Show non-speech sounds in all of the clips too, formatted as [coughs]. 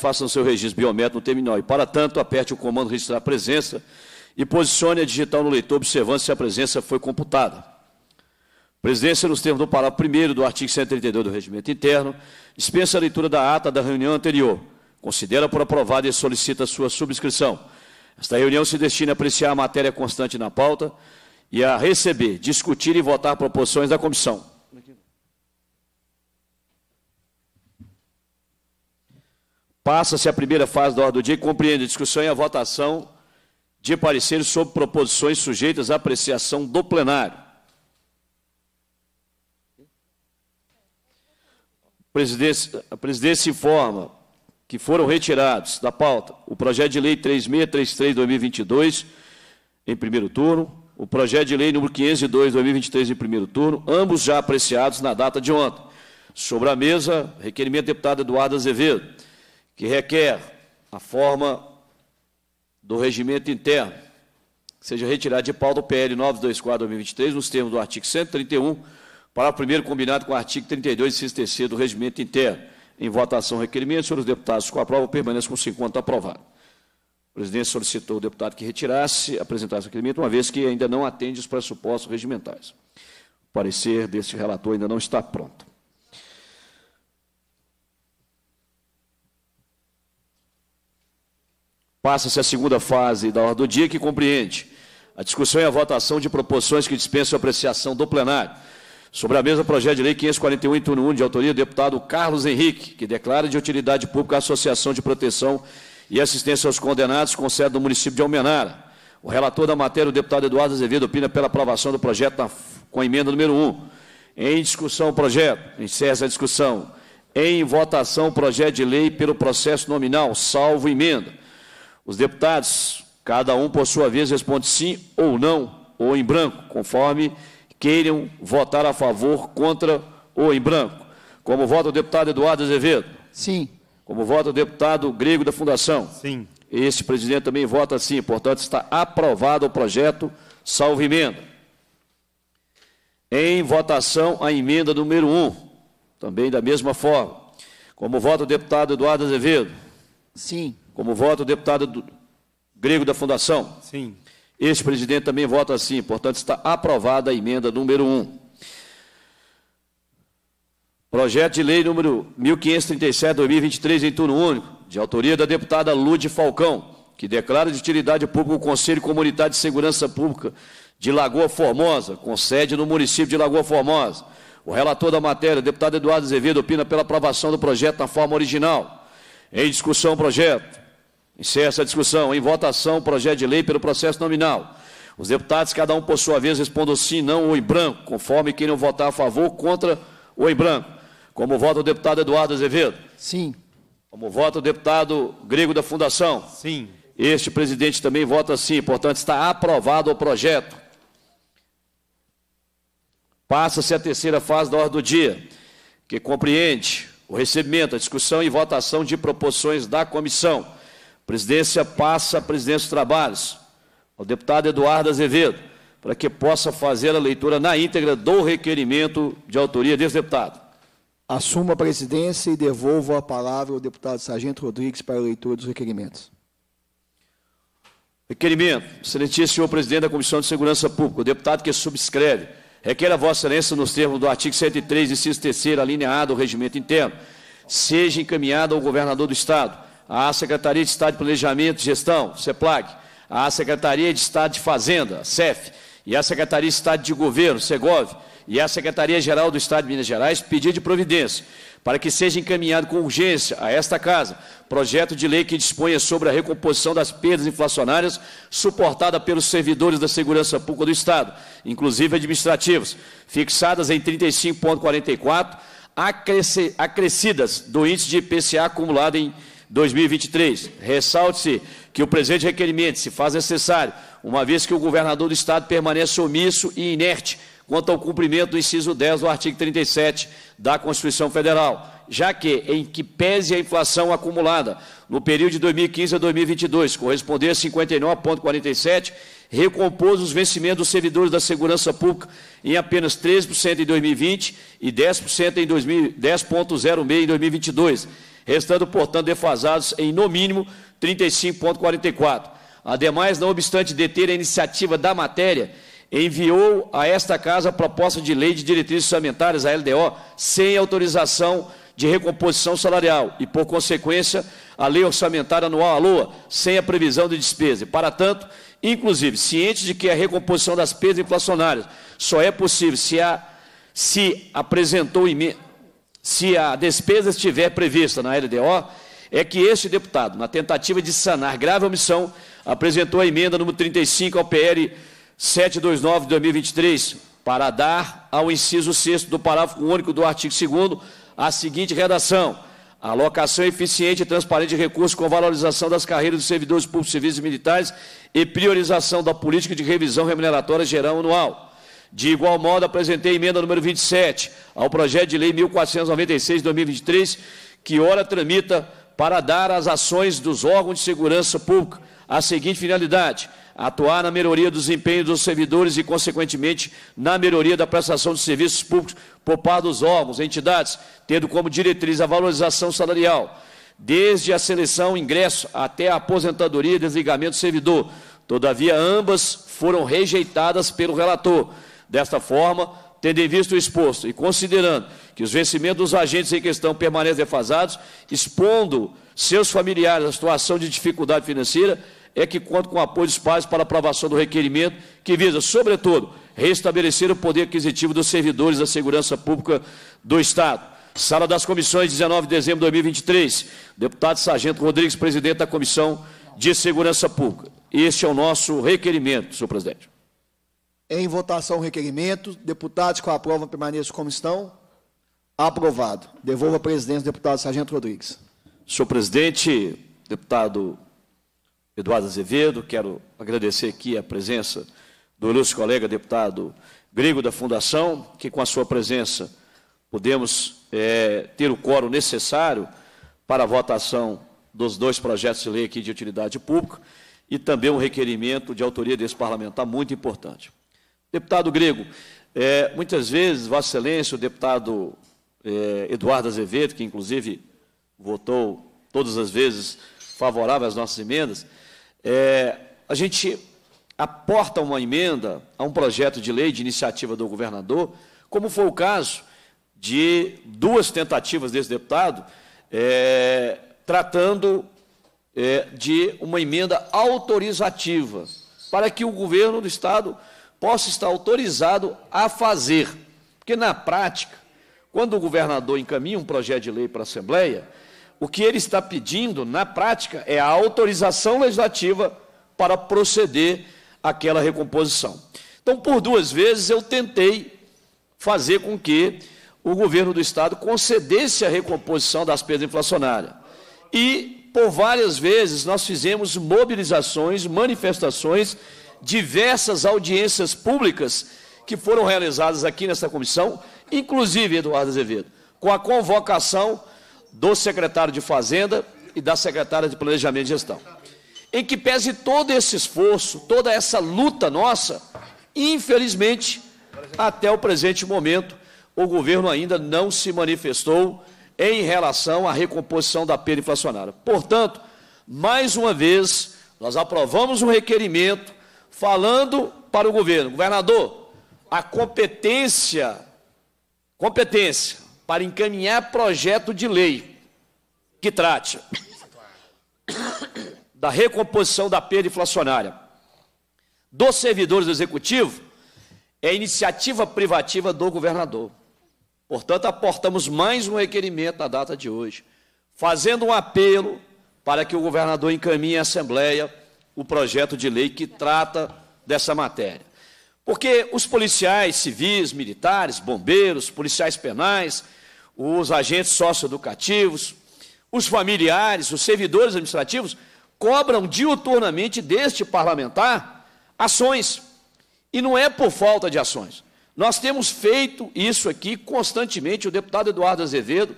façam seu registro biométrico no terminal e, para tanto, aperte o comando registrar presença e posicione a digital no leitor, observando se a presença foi computada. Presidência, nos termos do parágrafo 1 do artigo 132 do Regimento Interno, dispensa a leitura da ata da reunião anterior. Considera por aprovada e solicita sua subscrição. Esta reunião se destina a apreciar a matéria constante na pauta e a receber, discutir e votar proposições da comissão Passa-se a primeira fase da ordem do dia que compreende a discussão e a votação de pareceres sobre proposições sujeitas à apreciação do plenário. A presidência, a presidência informa que foram retirados da pauta o projeto de lei 3633-2022, em primeiro turno, o projeto de lei número 502-2023, em primeiro turno, ambos já apreciados na data de ontem. Sobre a mesa, requerimento do deputado Eduardo Azevedo que requer a forma do regimento interno, seja retirada de pauta do PL 924-2023, nos termos do artigo 131, para primeiro combinado com o artigo 32, inciso terceiro do regimento interno. Em votação, requerimento. Senhores deputados, com a prova, permaneçam com 50 aprovado. O presidente solicitou o deputado que retirasse, apresentasse o requerimento, uma vez que ainda não atende os pressupostos regimentais. O parecer deste relator ainda não está pronto. Passa-se a segunda fase da ordem do dia, que compreende a discussão e a votação de proposições que dispensam apreciação do plenário. Sobre a mesa, projeto de lei 541, turno 1, de autoria do deputado Carlos Henrique, que declara de utilidade pública a Associação de Proteção e Assistência aos Condenados, com sede no município de Almenara. O relator da matéria, o deputado Eduardo Azevedo, opina pela aprovação do projeto na, com a emenda número 1. Em discussão o projeto. Encerra a discussão. Em votação o projeto de lei pelo processo nominal, salvo emenda. Os deputados, cada um por sua vez, responde sim ou não, ou em branco, conforme queiram votar a favor, contra ou em branco. Como vota o deputado Eduardo Azevedo? Sim. Como vota o deputado Grego da Fundação? Sim. Esse presidente também vota sim, portanto está aprovado o projeto, salvo emenda. Em votação, a emenda número 1, um, também da mesma forma. Como vota o deputado Eduardo Azevedo? Sim. Como vota o deputado do, grego da Fundação. Sim. Este presidente também vota assim. Portanto, está aprovada a emenda número 1. Projeto de lei número 1537-2023, em turno único, de autoria da deputada Lude Falcão, que declara de utilidade pública o Conselho Comunitário de Segurança Pública de Lagoa Formosa, com sede no município de Lagoa Formosa. O relator da matéria, deputado Eduardo Azevedo, opina pela aprovação do projeto na forma original. Em discussão, o projeto. Encerra essa discussão. Em votação, o projeto de lei pelo processo nominal. Os deputados, cada um por sua vez, respondam sim, não ou em branco, conforme quem votar a favor, contra ou em branco. Como vota o deputado Eduardo Azevedo? Sim. Como vota o deputado Grego da Fundação? Sim. Este presidente também vota sim. Portanto, está aprovado o projeto. Passa-se a terceira fase da ordem do dia, que compreende o recebimento, a discussão e votação de proposições da comissão presidência passa a presidência dos trabalhos ao deputado Eduardo Azevedo, para que possa fazer a leitura na íntegra do requerimento de autoria desse deputado. Assumo a presidência e devolvo a palavra ao deputado Sargento Rodrigues para a leitura dos requerimentos. Requerimento, excelentíssimo senhor presidente da Comissão de Segurança Pública, o deputado que subscreve, requer a vossa excelência nos termos do artigo 103, inciso 3 alineado ao regimento interno, seja encaminhado ao governador do estado, à Secretaria de Estado de Planejamento e Gestão, CEPLAG, à Secretaria de Estado de Fazenda, CEF, e à Secretaria de Estado de Governo, SEGOV, e à Secretaria-Geral do Estado de Minas Gerais pedir de providência para que seja encaminhado com urgência a esta Casa projeto de lei que disponha sobre a recomposição das perdas inflacionárias suportada pelos servidores da Segurança Pública do Estado, inclusive administrativos, fixadas em 35,44, acrescidas do índice de IPCA acumulado em 2023. Ressalte-se que o presente requerimento se faz necessário, uma vez que o governador do Estado permanece omisso e inerte quanto ao cumprimento do inciso 10 do artigo 37 da Constituição Federal, já que, em que pese a inflação acumulada no período de 2015 a 2022, corresponder a 59,47%, recompôs os vencimentos dos servidores da segurança pública em apenas 3% em 2020 e 10,06% em 2022 restando, portanto, defasados em, no mínimo, 35,44. Ademais, não obstante deter a iniciativa da matéria, enviou a esta casa a proposta de lei de diretrizes orçamentárias, a LDO, sem autorização de recomposição salarial e, por consequência, a lei orçamentária anual, à LOA, sem a previsão de despesa. E, para tanto, inclusive, ciente de que a recomposição das despesas inflacionárias só é possível se, a, se apresentou emenda se a despesa estiver prevista na LDO, é que este deputado, na tentativa de sanar grave omissão, apresentou a emenda número 35 ao PL 729 de 2023, para dar ao inciso 6 do parágrafo único do artigo 2 a seguinte redação: alocação eficiente e transparente de recursos com valorização das carreiras dos servidores públicos civis e militares e priorização da política de revisão remuneratória geral anual. De igual modo, apresentei a emenda número 27 ao projeto de lei 1496-2023, que ora tramita para dar às ações dos órgãos de segurança pública a seguinte finalidade: atuar na melhoria do desempenho dos servidores e, consequentemente, na melhoria da prestação de serviços públicos por parte dos órgãos, e entidades, tendo como diretriz a valorização salarial, desde a seleção, ingresso até a aposentadoria e desligamento do servidor. Todavia, ambas foram rejeitadas pelo relator Desta forma, tendo em vista o exposto e considerando que os vencimentos dos agentes em questão permanecem defasados, expondo seus familiares à situação de dificuldade financeira, é que conto com o apoio dos pais para aprovação do requerimento, que visa, sobretudo, restabelecer o poder aquisitivo dos servidores da segurança pública do Estado. Sala das Comissões, 19 de dezembro de 2023. Deputado Sargento Rodrigues, presidente da Comissão de Segurança Pública. Este é o nosso requerimento, senhor presidente. Em votação o requerimento. Deputados com aprovam permaneçam como estão. Aprovado. Devolvo a presidência deputado Sargento Rodrigues. Senhor presidente, deputado Eduardo Azevedo, quero agradecer aqui a presença do ilustre colega deputado Grego da Fundação, que com a sua presença podemos é, ter o coro necessário para a votação dos dois projetos de lei aqui de utilidade pública e também um requerimento de autoria desse parlamentar muito importante. Deputado Grego, é, muitas vezes, Vossa Excelência, o deputado é, Eduardo Azevedo, que inclusive votou todas as vezes favorável às nossas emendas, é, a gente aporta uma emenda a um projeto de lei de iniciativa do governador, como foi o caso de duas tentativas desse deputado, é, tratando é, de uma emenda autorizativa para que o governo do Estado possa estar autorizado a fazer. Porque, na prática, quando o governador encaminha um projeto de lei para a Assembleia, o que ele está pedindo, na prática, é a autorização legislativa para proceder àquela recomposição. Então, por duas vezes, eu tentei fazer com que o governo do Estado concedesse a recomposição das perdas inflacionárias. E, por várias vezes, nós fizemos mobilizações, manifestações diversas audiências públicas que foram realizadas aqui nessa comissão, inclusive, Eduardo Azevedo, com a convocação do secretário de Fazenda e da secretária de Planejamento e Gestão. Em que pese todo esse esforço, toda essa luta nossa, infelizmente, até o presente momento, o governo ainda não se manifestou em relação à recomposição da perda inflacionária. Portanto, mais uma vez, nós aprovamos um requerimento falando para o governo: governador, a competência, competência para encaminhar projeto de lei que trate [coughs] da recomposição da perda inflacionária dos servidores do executivo é iniciativa privativa do governador. Portanto, aportamos mais um requerimento na data de hoje, fazendo um apelo para que o governador encaminhe à Assembleia o projeto de lei que trata dessa matéria. Porque os policiais civis, militares, bombeiros, policiais penais, os agentes socioeducativos, os familiares, os servidores administrativos cobram diuturnamente deste parlamentar ações. E não é por falta de ações. Nós temos feito isso aqui constantemente. O deputado Eduardo Azevedo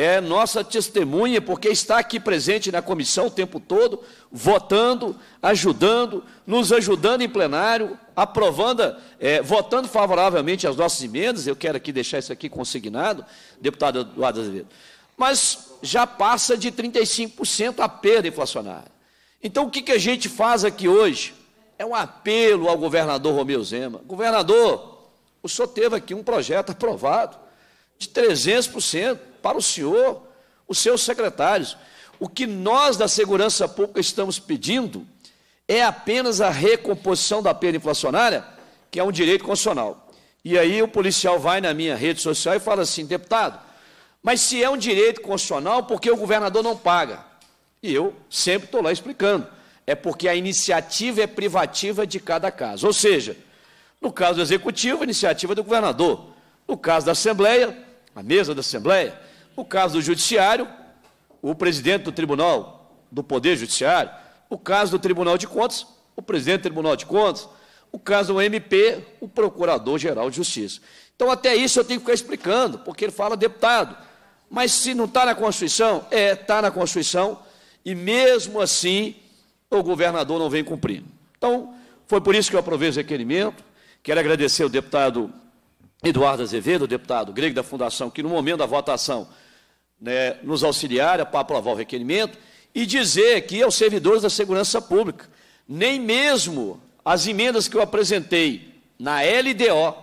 é nossa testemunha, porque está aqui presente na comissão o tempo todo, votando, ajudando, nos ajudando em plenário, aprovando, é, votando favoravelmente as nossas emendas. Eu quero aqui deixar isso aqui consignado, deputado Eduardo Azevedo. Mas já passa de 35% a perda inflacionária. Então, o que, que a gente faz aqui hoje? É um apelo ao governador Romeu Zema. Governador, o senhor teve aqui um projeto aprovado de 300% para o senhor, os seus secretários. O que nós da segurança pública estamos pedindo é apenas a recomposição da perda inflacionária, que é um direito constitucional. E aí o policial vai na minha rede social e fala assim, deputado, mas se é um direito constitucional, por que o governador não paga? E eu sempre estou lá explicando. É porque a iniciativa é privativa de cada caso. Ou seja, no caso do executivo, a iniciativa é do governador. No caso da Assembleia, a mesa da Assembleia. o caso do Judiciário, o presidente do Tribunal do Poder Judiciário. O caso do Tribunal de Contas, o presidente do Tribunal de Contas. O caso do MP, o Procurador-Geral de Justiça. Então, até isso eu tenho que ficar explicando, porque ele fala deputado. Mas se não está na Constituição, é, está na Constituição, e mesmo assim o governador não vem cumprindo. Então, foi por isso que eu aprovei o requerimento. Quero agradecer ao deputado Eduardo Azevedo, deputado grego da Fundação, que no momento da votação né, nos auxiliara para aprovar o requerimento, e dizer que aos é servidores da segurança pública, nem mesmo as emendas que eu apresentei na LDO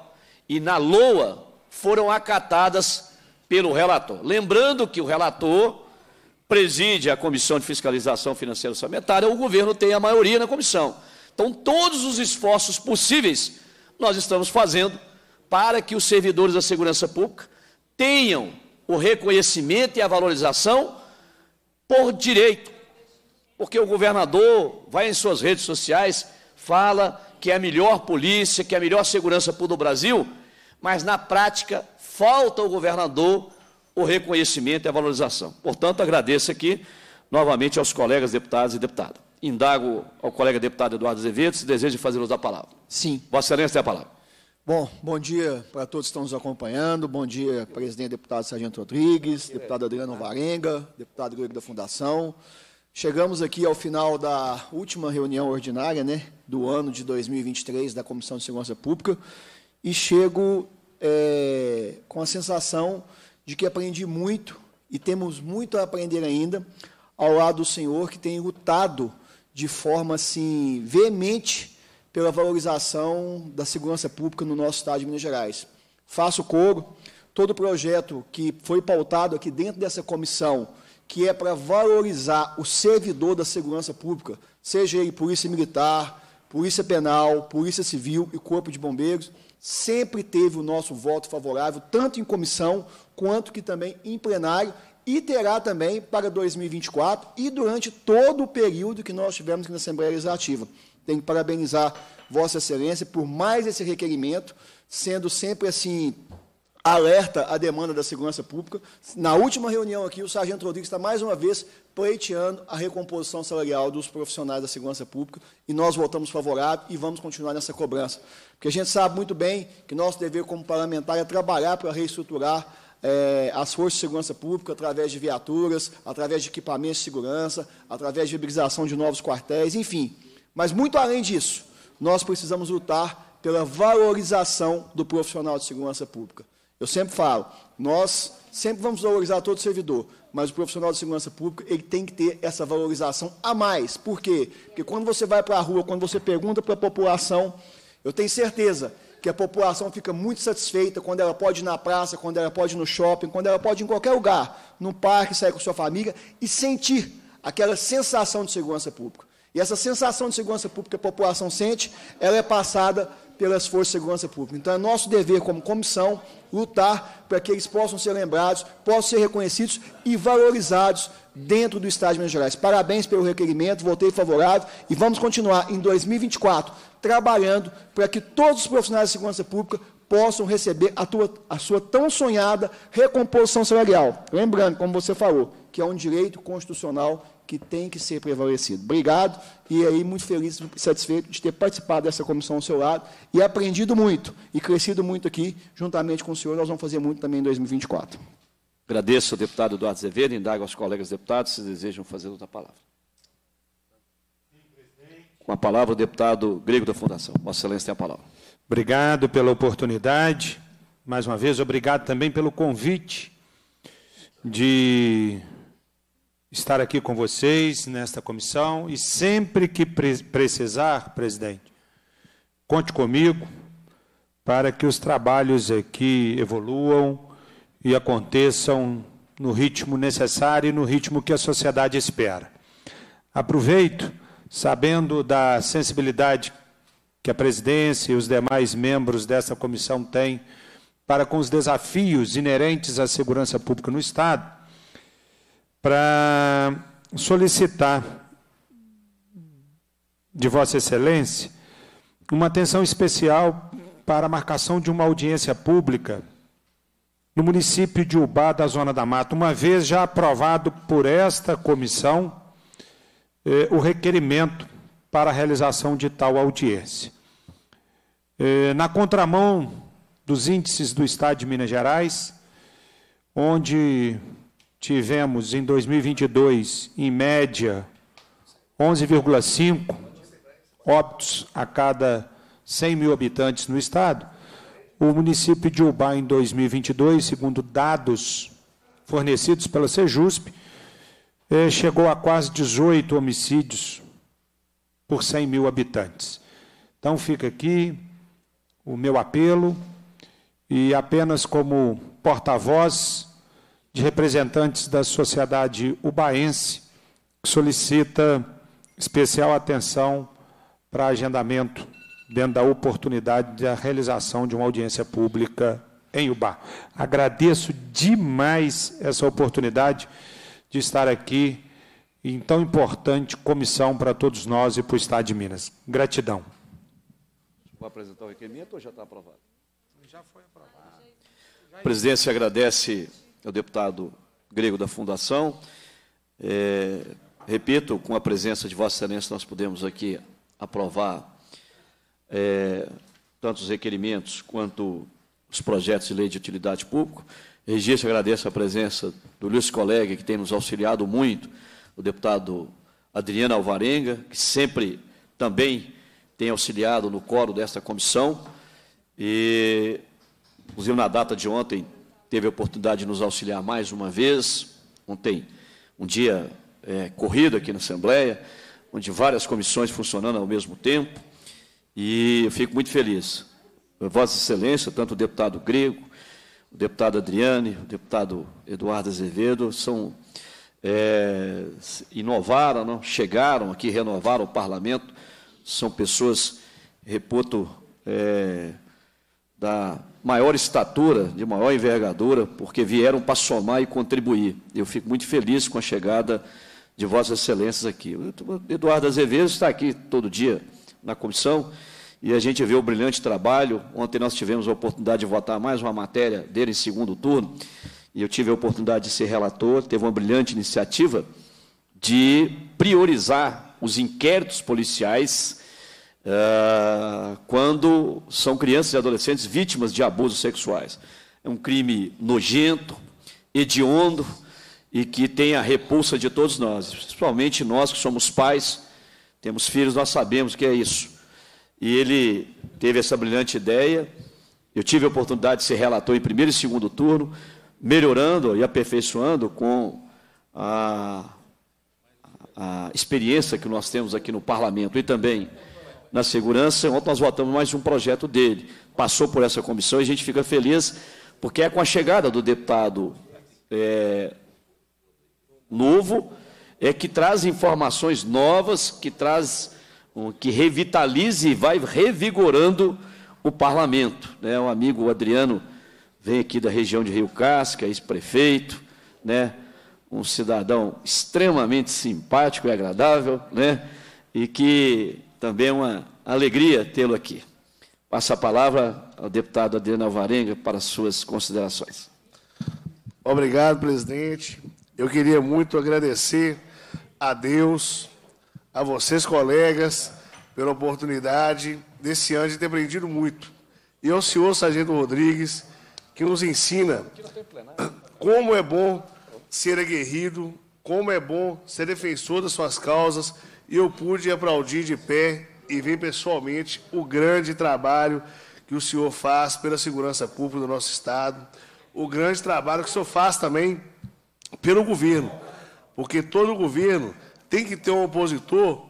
e na LOA foram acatadas pelo relator. Lembrando que o relator preside a Comissão de Fiscalização Financeira e Orçamentária, o governo tem a maioria na comissão. Então, todos os esforços possíveis nós estamos fazendo para que os servidores da segurança pública tenham o reconhecimento e a valorização por direito. Porque o governador vai em suas redes sociais, fala que é a melhor polícia, que é a melhor segurança pública do Brasil, mas na prática falta ao governador o reconhecimento e a valorização. Portanto, agradeço aqui novamente aos colegas deputados e deputadas. Indago ao colega deputado Eduardo Azevedo se deseja fazê-los a palavra. Sim. Vossa Excelência tem a palavra. Bom, bom dia para todos que estão nos acompanhando. Bom dia, presidente deputado Sargento Rodrigues, deputado Adriano Varenga, deputado Grego da Fundação. Chegamos aqui ao final da última reunião ordinária né, do ano de 2023 da Comissão de Segurança Pública e chego é, com a sensação de que aprendi muito e temos muito a aprender ainda ao lado do senhor que tem lutado de forma assim veemente pela valorização da segurança pública no nosso estado de Minas Gerais. Faço coro, todo o projeto que foi pautado aqui dentro dessa comissão, que é para valorizar o servidor da segurança pública, seja ele polícia militar, polícia penal, polícia civil e corpo de bombeiros, sempre teve o nosso voto favorável, tanto em comissão quanto que também em plenário, e terá também para 2024 e durante todo o período que nós tivemos aqui na Assembleia Legislativa. Tenho que parabenizar Vossa Excelência por mais esse requerimento, sendo sempre assim alerta à demanda da segurança pública. Na última reunião aqui, o sargento Rodrigues está mais uma vez pleiteando a recomposição salarial dos profissionais da segurança pública e nós voltamos favorável e vamos continuar nessa cobrança. Porque a gente sabe muito bem que nosso dever como parlamentar é trabalhar para reestruturar é, as forças de segurança pública através de viaturas, através de equipamentos de segurança, através de mobilização de novos quartéis, enfim. Mas muito além disso, nós precisamos lutar pela valorização do profissional de segurança pública. Eu sempre falo, nós sempre vamos valorizar todo servidor, mas o profissional de segurança pública ele tem que ter essa valorização a mais. Por quê? Porque quando você vai para a rua, quando você pergunta para a população, eu tenho certeza que a população fica muito satisfeita quando ela pode ir na praça, quando ela pode ir no shopping, quando ela pode ir em qualquer lugar, no parque, sair com sua família e sentir aquela sensação de segurança pública. E essa sensação de segurança pública que a população sente, ela é passada pelas forças de segurança pública. Então é nosso dever como comissão lutar para que eles possam ser lembrados, possam ser reconhecidos e valorizados dentro do Estado de Minas Gerais. Parabéns pelo requerimento, votei favorável e vamos continuar em 2024 trabalhando para que todos os profissionais de segurança pública possam receber a, tua, a sua tão sonhada recomposição salarial. Lembrando, como você falou, que é um direito constitucional que tem que ser prevalecido. Obrigado e aí muito feliz e satisfeito de ter participado dessa comissão ao seu lado e aprendido muito e crescido muito aqui, juntamente com o senhor, nós vamos fazer muito também em 2024. Agradeço ao deputado Eduardo Azevedo, indago aos colegas deputados se desejam fazer outra palavra. Com a palavra o deputado Grego da Fundação. Vossa Excelência tem a palavra. Obrigado pela oportunidade. Mais uma vez, obrigado também pelo convite de estar aqui com vocês nesta comissão e sempre que pre precisar, presidente, conte comigo para que os trabalhos aqui evoluam e aconteçam no ritmo necessário e no ritmo que a sociedade espera. Aproveito, sabendo da sensibilidade que a presidência e os demais membros dessa comissão têm para com os desafios inerentes à segurança pública no Estado, para solicitar de Vossa Excelência uma atenção especial para a marcação de uma audiência pública no município de Ubá, da Zona da Mata, uma vez já aprovado por esta comissão eh, o requerimento para a realização de tal audiência. Eh, na contramão dos índices do Estado de Minas Gerais, onde tivemos em 2022, em média, 11,5 óbitos a cada 100 mil habitantes no estado, o município de Ubá, em 2022, segundo dados fornecidos pela Sejusp, eh, chegou a quase 18 homicídios por 100 mil habitantes. Então fica aqui o meu apelo e apenas como porta-voz de representantes da sociedade ubaense, que solicita especial atenção para agendamento dentro da oportunidade da realização de uma audiência pública em Uba. Agradeço demais essa oportunidade de estar aqui em tão importante comissão para todos nós e para o Estado de Minas. Gratidão. Vou apresentar o requerimento ou já está aprovado? Já foi aprovado. A presidência agradece é o deputado grego da Fundação. É, repito, com a presença de Vossa Excelência, nós podemos aqui aprovar é, tanto os requerimentos quanto os projetos de lei de utilidade pública. Registro, agradeço a presença do Luiz Colega, que tem nos auxiliado muito, o deputado Adriano Alvarenga, que sempre também tem auxiliado no coro desta comissão. E, inclusive, na data de ontem, teve a oportunidade de nos auxiliar mais uma vez. Ontem, um dia é, corrido aqui na Assembleia, onde várias comissões funcionando ao mesmo tempo, e eu fico muito feliz. Vossa Excelência, tanto o deputado Grego, o deputado Adriane, o deputado Eduardo Azevedo, são, é, inovaram, não? chegaram aqui, renovaram o parlamento, são pessoas, reputo, é, da maior estatura, de maior envergadura, porque vieram para somar e contribuir. Eu fico muito feliz com a chegada de Vossas Excelências aqui. O Eduardo Azevedo está aqui todo dia na comissão e a gente vê o brilhante trabalho. Ontem nós tivemos a oportunidade de votar mais uma matéria dele em segundo turno e eu tive a oportunidade de ser relator. Teve uma brilhante iniciativa de priorizar os inquéritos policiais ah, quando são crianças e adolescentes vítimas de abusos sexuais. É um crime nojento, hediondo e que tem a repulsa de todos nós, principalmente nós que somos pais, temos filhos, nós sabemos o que é isso. E ele teve essa brilhante ideia. Eu tive a oportunidade de ser relator em primeiro e segundo turno, melhorando e aperfeiçoando com a, a experiência que nós temos aqui no parlamento e também na segurança. Ontem nós votamos mais um projeto dele. Passou por essa comissão e a gente fica feliz, porque é com a chegada do deputado é, novo, é que traz informações novas, que traz, que revitalize e vai revigorando o parlamento. Né? o amigo, Adriano, vem aqui da região de Rio Casca, ex-prefeito, né? um cidadão extremamente simpático e agradável, né? e que também é uma alegria tê-lo aqui. Passo a palavra ao deputado Adriano Alvarenga para suas considerações. Obrigado, presidente. Eu queria muito agradecer a Deus, a vocês, colegas, pela oportunidade desse ano de ter aprendido muito. E ao senhor Sargento Rodrigues, que nos ensina como é bom ser aguerrido, como é bom ser defensor das suas causas, e eu pude aplaudir de pé e ver pessoalmente o grande trabalho que o senhor faz pela segurança pública do nosso Estado, o grande trabalho que o senhor faz também pelo governo, porque todo governo tem que ter um opositor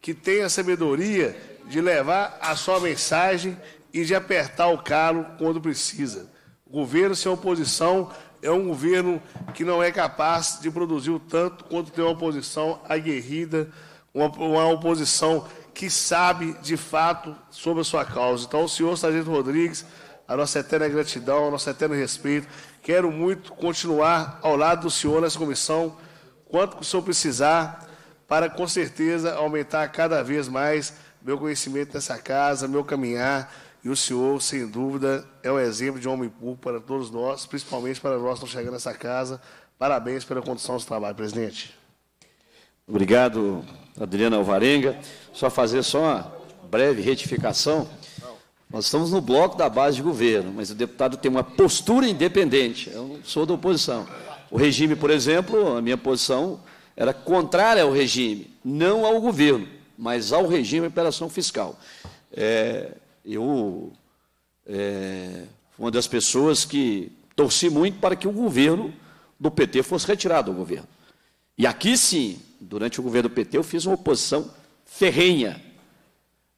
que tenha a sabedoria de levar a sua mensagem e de apertar o calo quando precisa. O governo sem oposição é um governo que não é capaz de produzir o tanto quanto tem uma oposição aguerrida, uma, uma oposição que sabe de fato sobre a sua causa. Então, o senhor Sargento Rodrigues, a nossa eterna gratidão, o nosso eterno respeito. Quero muito continuar ao lado do senhor nessa comissão, quanto o senhor precisar, para com certeza aumentar cada vez mais meu conhecimento nessa casa, meu caminhar. E o senhor, sem dúvida, é um exemplo de homem público para todos nós, principalmente para nós que estamos chegando nessa casa. Parabéns pela condução do trabalho, presidente. Obrigado, Adriana Alvarenga. Só fazer só uma breve retificação. Nós estamos no bloco da base de governo, mas o deputado tem uma postura independente. Eu sou da oposição. O regime, por exemplo, a minha posição era contrária ao regime, não ao governo, mas ao regime de operação fiscal. É, eu é, uma das pessoas que torci muito para que o governo do PT fosse retirado do governo. E aqui sim, durante o governo PT, eu fiz uma oposição ferrenha.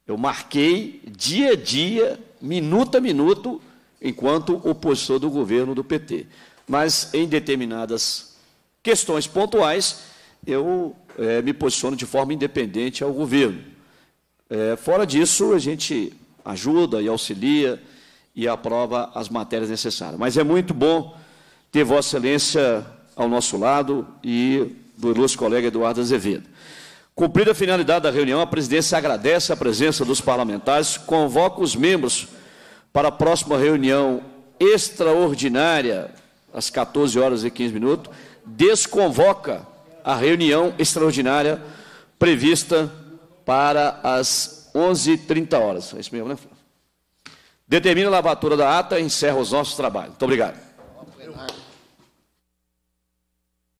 Eu marquei dia a dia, minuto a minuto, enquanto opositor do governo do PT. Mas em determinadas questões pontuais, eu é, me posiciono de forma independente ao governo. É, fora disso, a gente ajuda e auxilia e aprova as matérias necessárias. Mas é muito bom ter Vossa Excelência ao nosso lado e do ilustre colega Eduardo Azevedo. Cumprida a finalidade da reunião, a presidência agradece a presença dos parlamentares, convoca os membros para a próxima reunião extraordinária, às 14 horas e 15 minutos, desconvoca a reunião extraordinária prevista para as 11h30 horas. É isso mesmo, né, Determina a lavatura da ata e encerra os nossos trabalhos. Muito obrigado.